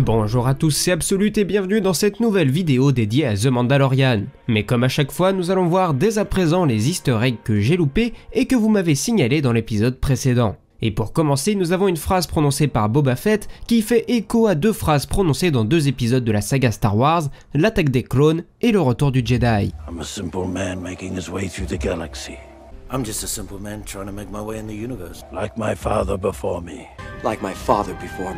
Bonjour à tous, c'est Absolute et bienvenue dans cette nouvelle vidéo dédiée à The Mandalorian. Mais comme à chaque fois, nous allons voir dès à présent les easter eggs que j'ai loupés et que vous m'avez signalés dans l'épisode précédent. Et pour commencer, nous avons une phrase prononcée par Boba Fett qui fait écho à deux phrases prononcées dans deux épisodes de la saga Star Wars, l'attaque des clones et le retour du Jedi. I'm a simple man making his way through the galaxy. I'm just a simple man trying to make my way in the universe. Like my father before me. Like my father before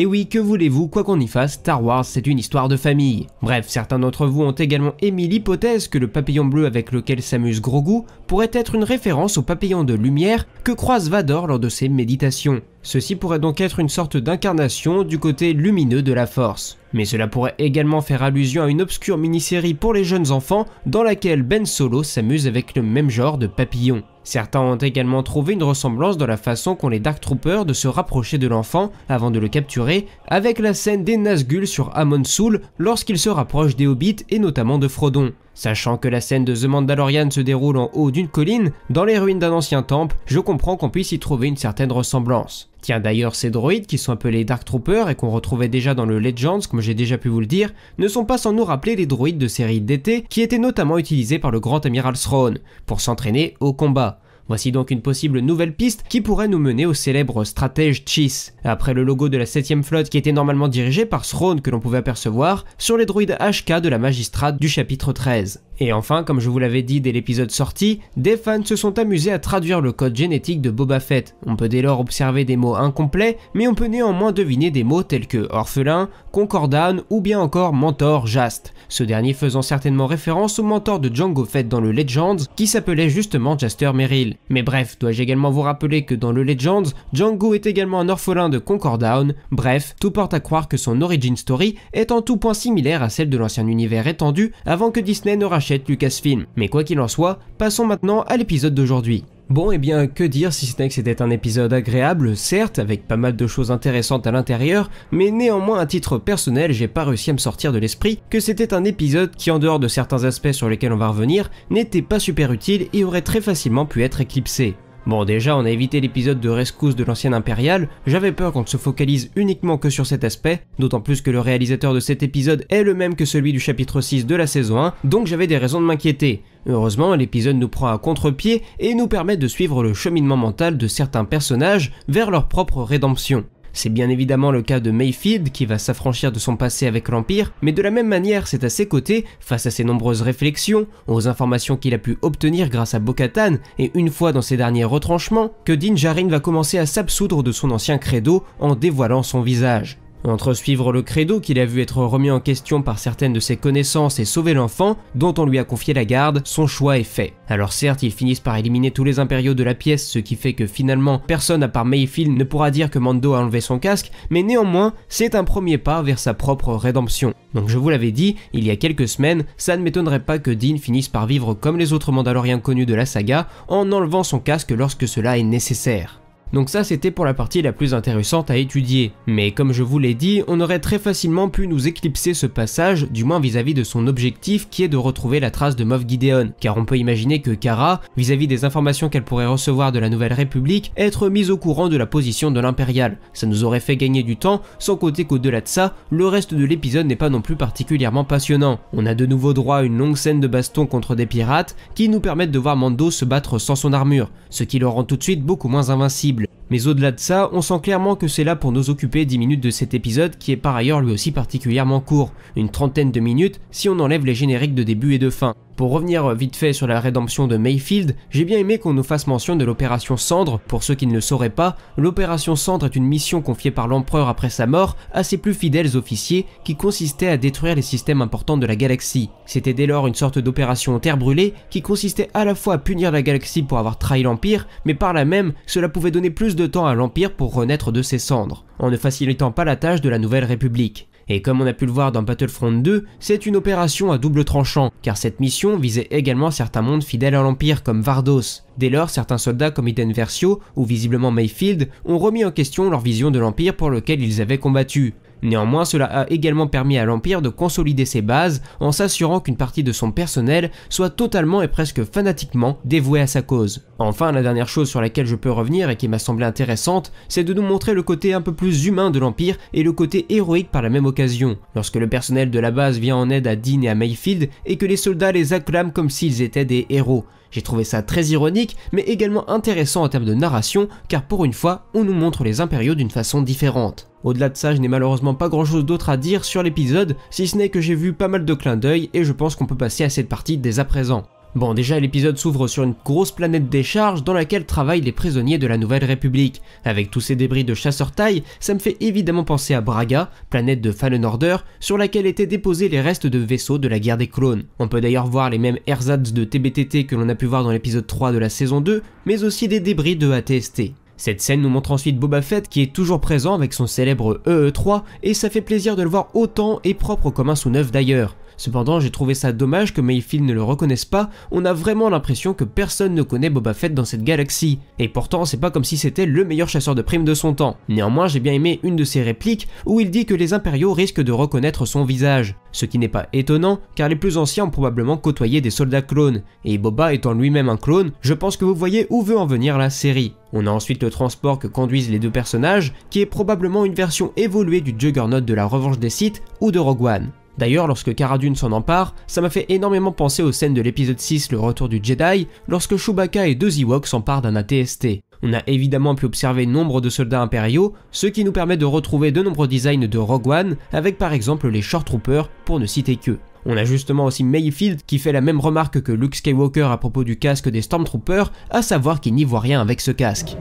et oui, que voulez-vous, quoi qu'on y fasse, Star Wars c'est une histoire de famille. Bref, certains d'entre vous ont également émis l'hypothèse que le papillon bleu avec lequel s'amuse Grogu pourrait être une référence au papillon de lumière que croise Vador lors de ses méditations. Ceci pourrait donc être une sorte d'incarnation du côté lumineux de la force. Mais cela pourrait également faire allusion à une obscure mini-série pour les jeunes enfants dans laquelle Ben Solo s'amuse avec le même genre de papillon. Certains ont également trouvé une ressemblance dans la façon qu'ont les Dark Troopers de se rapprocher de l'enfant avant de le capturer, avec la scène des Nazgûl sur Amon Soul lorsqu'ils se rapprochent des Hobbits et notamment de Frodon. Sachant que la scène de The Mandalorian se déroule en haut d'une colline, dans les ruines d'un ancien temple, je comprends qu'on puisse y trouver une certaine ressemblance. Tiens, d'ailleurs, ces droïdes, qui sont appelés Dark Troopers et qu'on retrouvait déjà dans le Legends, comme j'ai déjà pu vous le dire, ne sont pas sans nous rappeler les droïdes de série d'été qui étaient notamment utilisés par le grand amiral Thrawn pour s'entraîner au combat. Voici donc une possible nouvelle piste qui pourrait nous mener au célèbre stratège Chis. Après le logo de la 7ème flotte qui était normalement dirigé par Throne que l'on pouvait apercevoir sur les droïdes HK de la magistrate du chapitre 13. Et enfin, comme je vous l'avais dit dès l'épisode sorti, des fans se sont amusés à traduire le code génétique de Boba Fett. On peut dès lors observer des mots incomplets, mais on peut néanmoins deviner des mots tels que orphelin, Concordown ou bien encore mentor Jast, ce dernier faisant certainement référence au mentor de Django Fett dans le Legends qui s'appelait justement Jaster Merrill. Mais bref, dois-je également vous rappeler que dans le Legends, Django est également un orphelin de Concordown, bref, tout porte à croire que son origin story est en tout point similaire à celle de l'ancien univers étendu avant que Disney n'aura Lucasfilm. Mais quoi qu'il en soit, passons maintenant à l'épisode d'aujourd'hui. Bon, et eh bien, que dire si ce n'est que c'était un épisode agréable, certes, avec pas mal de choses intéressantes à l'intérieur, mais néanmoins, à titre personnel, j'ai pas réussi à me sortir de l'esprit que c'était un épisode qui, en dehors de certains aspects sur lesquels on va revenir, n'était pas super utile et aurait très facilement pu être éclipsé. Bon déjà on a évité l'épisode de rescousse de l'ancienne impériale, j'avais peur qu'on ne se focalise uniquement que sur cet aspect, d'autant plus que le réalisateur de cet épisode est le même que celui du chapitre 6 de la saison 1, donc j'avais des raisons de m'inquiéter. Heureusement, l'épisode nous prend à contre-pied et nous permet de suivre le cheminement mental de certains personnages vers leur propre rédemption. C'est bien évidemment le cas de Mayfield qui va s'affranchir de son passé avec l'Empire, mais de la même manière c'est à ses côtés, face à ses nombreuses réflexions, aux informations qu'il a pu obtenir grâce à Bokatan, et une fois dans ses derniers retranchements, que Din Djarin va commencer à s'absoudre de son ancien credo en dévoilant son visage. Entre suivre le credo qu'il a vu être remis en question par certaines de ses connaissances et sauver l'enfant, dont on lui a confié la garde, son choix est fait. Alors certes, ils finissent par éliminer tous les impériaux de la pièce, ce qui fait que finalement, personne à part Mayfield ne pourra dire que Mando a enlevé son casque, mais néanmoins, c'est un premier pas vers sa propre rédemption. Donc je vous l'avais dit, il y a quelques semaines, ça ne m'étonnerait pas que Dean finisse par vivre comme les autres Mandaloriens connus de la saga, en enlevant son casque lorsque cela est nécessaire. Donc ça c'était pour la partie la plus intéressante à étudier, mais comme je vous l'ai dit, on aurait très facilement pu nous éclipser ce passage, du moins vis-à-vis de son objectif qui est de retrouver la trace de Moff Gideon, car on peut imaginer que Cara, vis-à-vis des informations qu'elle pourrait recevoir de la Nouvelle République, être mise au courant de la position de l'Impérial. Ça nous aurait fait gagner du temps, sans côté qu'au-delà de ça, le reste de l'épisode n'est pas non plus particulièrement passionnant. On a de nouveau droit à une longue scène de baston contre des pirates qui nous permettent de voir Mando se battre sans son armure, ce qui le rend tout de suite beaucoup moins invincible. Mais au-delà de ça, on sent clairement que c'est là pour nous occuper 10 minutes de cet épisode qui est par ailleurs lui aussi particulièrement court, une trentaine de minutes si on enlève les génériques de début et de fin. Pour revenir vite fait sur la rédemption de Mayfield, j'ai bien aimé qu'on nous fasse mention de l'opération Cendre. Pour ceux qui ne le sauraient pas, l'opération Cendre est une mission confiée par l'empereur après sa mort à ses plus fidèles officiers qui consistait à détruire les systèmes importants de la galaxie. C'était dès lors une sorte d'opération terre brûlée qui consistait à la fois à punir la galaxie pour avoir trahi l'Empire, mais par là même, cela pouvait donner plus de temps à l'Empire pour renaître de ses cendres, en ne facilitant pas la tâche de la Nouvelle République. Et comme on a pu le voir dans Battlefront 2, c'est une opération à double tranchant, car cette mission visait également certains mondes fidèles à l'Empire comme Vardos. Dès lors, certains soldats comme Iden Versio ou visiblement Mayfield ont remis en question leur vision de l'Empire pour lequel ils avaient combattu. Néanmoins, cela a également permis à l'Empire de consolider ses bases en s'assurant qu'une partie de son personnel soit totalement et presque fanatiquement dévouée à sa cause. Enfin, la dernière chose sur laquelle je peux revenir et qui m'a semblé intéressante, c'est de nous montrer le côté un peu plus humain de l'Empire et le côté héroïque par la même occasion. Lorsque le personnel de la base vient en aide à Dean et à Mayfield et que les soldats les acclament comme s'ils étaient des héros. J'ai trouvé ça très ironique, mais également intéressant en termes de narration, car pour une fois, on nous montre les impériaux d'une façon différente. Au-delà de ça, je n'ai malheureusement pas grand chose d'autre à dire sur l'épisode, si ce n'est que j'ai vu pas mal de clins d'œil et je pense qu'on peut passer à cette partie dès à présent. Bon, déjà l'épisode s'ouvre sur une grosse planète des charges dans laquelle travaillent les prisonniers de la Nouvelle République. Avec tous ces débris de chasseurs taille, ça me fait évidemment penser à Braga, planète de Fallen Order, sur laquelle étaient déposés les restes de vaisseaux de la guerre des clones. On peut d'ailleurs voir les mêmes ersatz de TBTT que l'on a pu voir dans l'épisode 3 de la saison 2, mais aussi des débris de ATST. Cette scène nous montre ensuite Boba Fett qui est toujours présent avec son célèbre EE3 et ça fait plaisir de le voir autant et propre comme un sous neuf d'ailleurs. Cependant, j'ai trouvé ça dommage que Mayfield ne le reconnaisse pas, on a vraiment l'impression que personne ne connaît Boba Fett dans cette galaxie. Et pourtant, c'est pas comme si c'était le meilleur chasseur de primes de son temps. Néanmoins, j'ai bien aimé une de ses répliques où il dit que les impériaux risquent de reconnaître son visage. Ce qui n'est pas étonnant, car les plus anciens ont probablement côtoyé des soldats clones, et Boba étant lui-même un clone, je pense que vous voyez où veut en venir la série. On a ensuite le transport que conduisent les deux personnages, qui est probablement une version évoluée du Juggernaut de la Revanche des Sith ou de Rogue One. D'ailleurs, lorsque Cara s'en empare, ça m'a fait énormément penser aux scènes de l'épisode 6 Le Retour du Jedi, lorsque Chewbacca et deux Ewoks s'emparent d'un ATST. On a évidemment pu observer nombre de soldats impériaux, ce qui nous permet de retrouver de nombreux designs de Rogue One, avec par exemple les Short Troopers pour ne citer que. On a justement aussi Mayfield qui fait la même remarque que Luke Skywalker à propos du casque des Stormtroopers, à savoir qu'il n'y voit rien avec ce casque.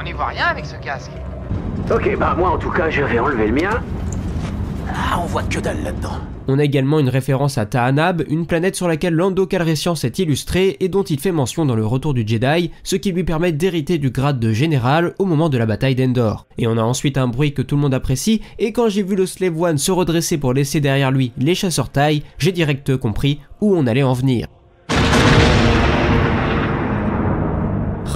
On n'y voit rien avec ce casque Ok, bah moi en tout cas je vais enlever le mien ah, on voit que dalle là-dedans. On a également une référence à Tahanab, une planète sur laquelle Lando Calrissian s'est illustré et dont il fait mention dans le Retour du Jedi, ce qui lui permet d'hériter du grade de général au moment de la bataille d'Endor. Et on a ensuite un bruit que tout le monde apprécie, et quand j'ai vu le Slave One se redresser pour laisser derrière lui les chasseurs taille, j'ai direct compris où on allait en venir.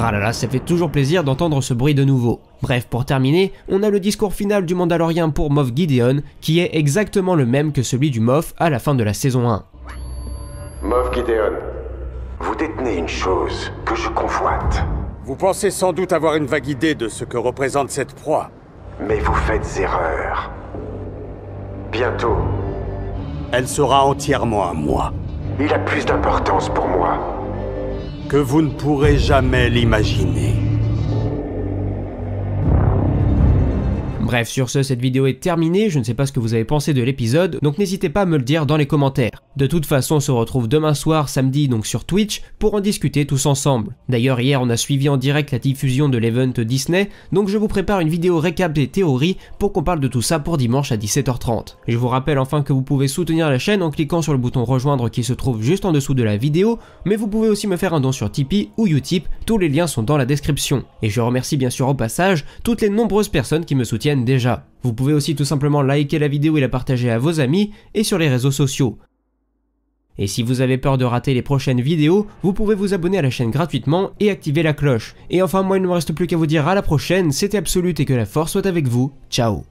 Ah là là, ça fait toujours plaisir d'entendre ce bruit de nouveau. Bref, pour terminer, on a le discours final du Mandalorien pour Moff Gideon, qui est exactement le même que celui du Moff à la fin de la saison 1. Moff Gideon, vous détenez une chose que je convoite. Vous pensez sans doute avoir une vague idée de ce que représente cette proie. Mais vous faites erreur. Bientôt. Elle sera entièrement à moi. Il a plus d'importance pour moi que vous ne pourrez jamais l'imaginer. Bref, sur ce, cette vidéo est terminée, je ne sais pas ce que vous avez pensé de l'épisode, donc n'hésitez pas à me le dire dans les commentaires. De toute façon, on se retrouve demain soir, samedi, donc sur Twitch, pour en discuter tous ensemble. D'ailleurs, hier, on a suivi en direct la diffusion de l'event Disney, donc je vous prépare une vidéo récap des théories pour qu'on parle de tout ça pour dimanche à 17h30. Je vous rappelle enfin que vous pouvez soutenir la chaîne en cliquant sur le bouton rejoindre qui se trouve juste en dessous de la vidéo, mais vous pouvez aussi me faire un don sur Tipeee ou Utip, tous les liens sont dans la description. Et je remercie bien sûr au passage toutes les nombreuses personnes qui me soutiennent déjà. Vous pouvez aussi tout simplement liker la vidéo et la partager à vos amis et sur les réseaux sociaux. Et si vous avez peur de rater les prochaines vidéos, vous pouvez vous abonner à la chaîne gratuitement et activer la cloche. Et enfin moi il ne me reste plus qu'à vous dire à la prochaine, c'était Absolute et que la force soit avec vous, ciao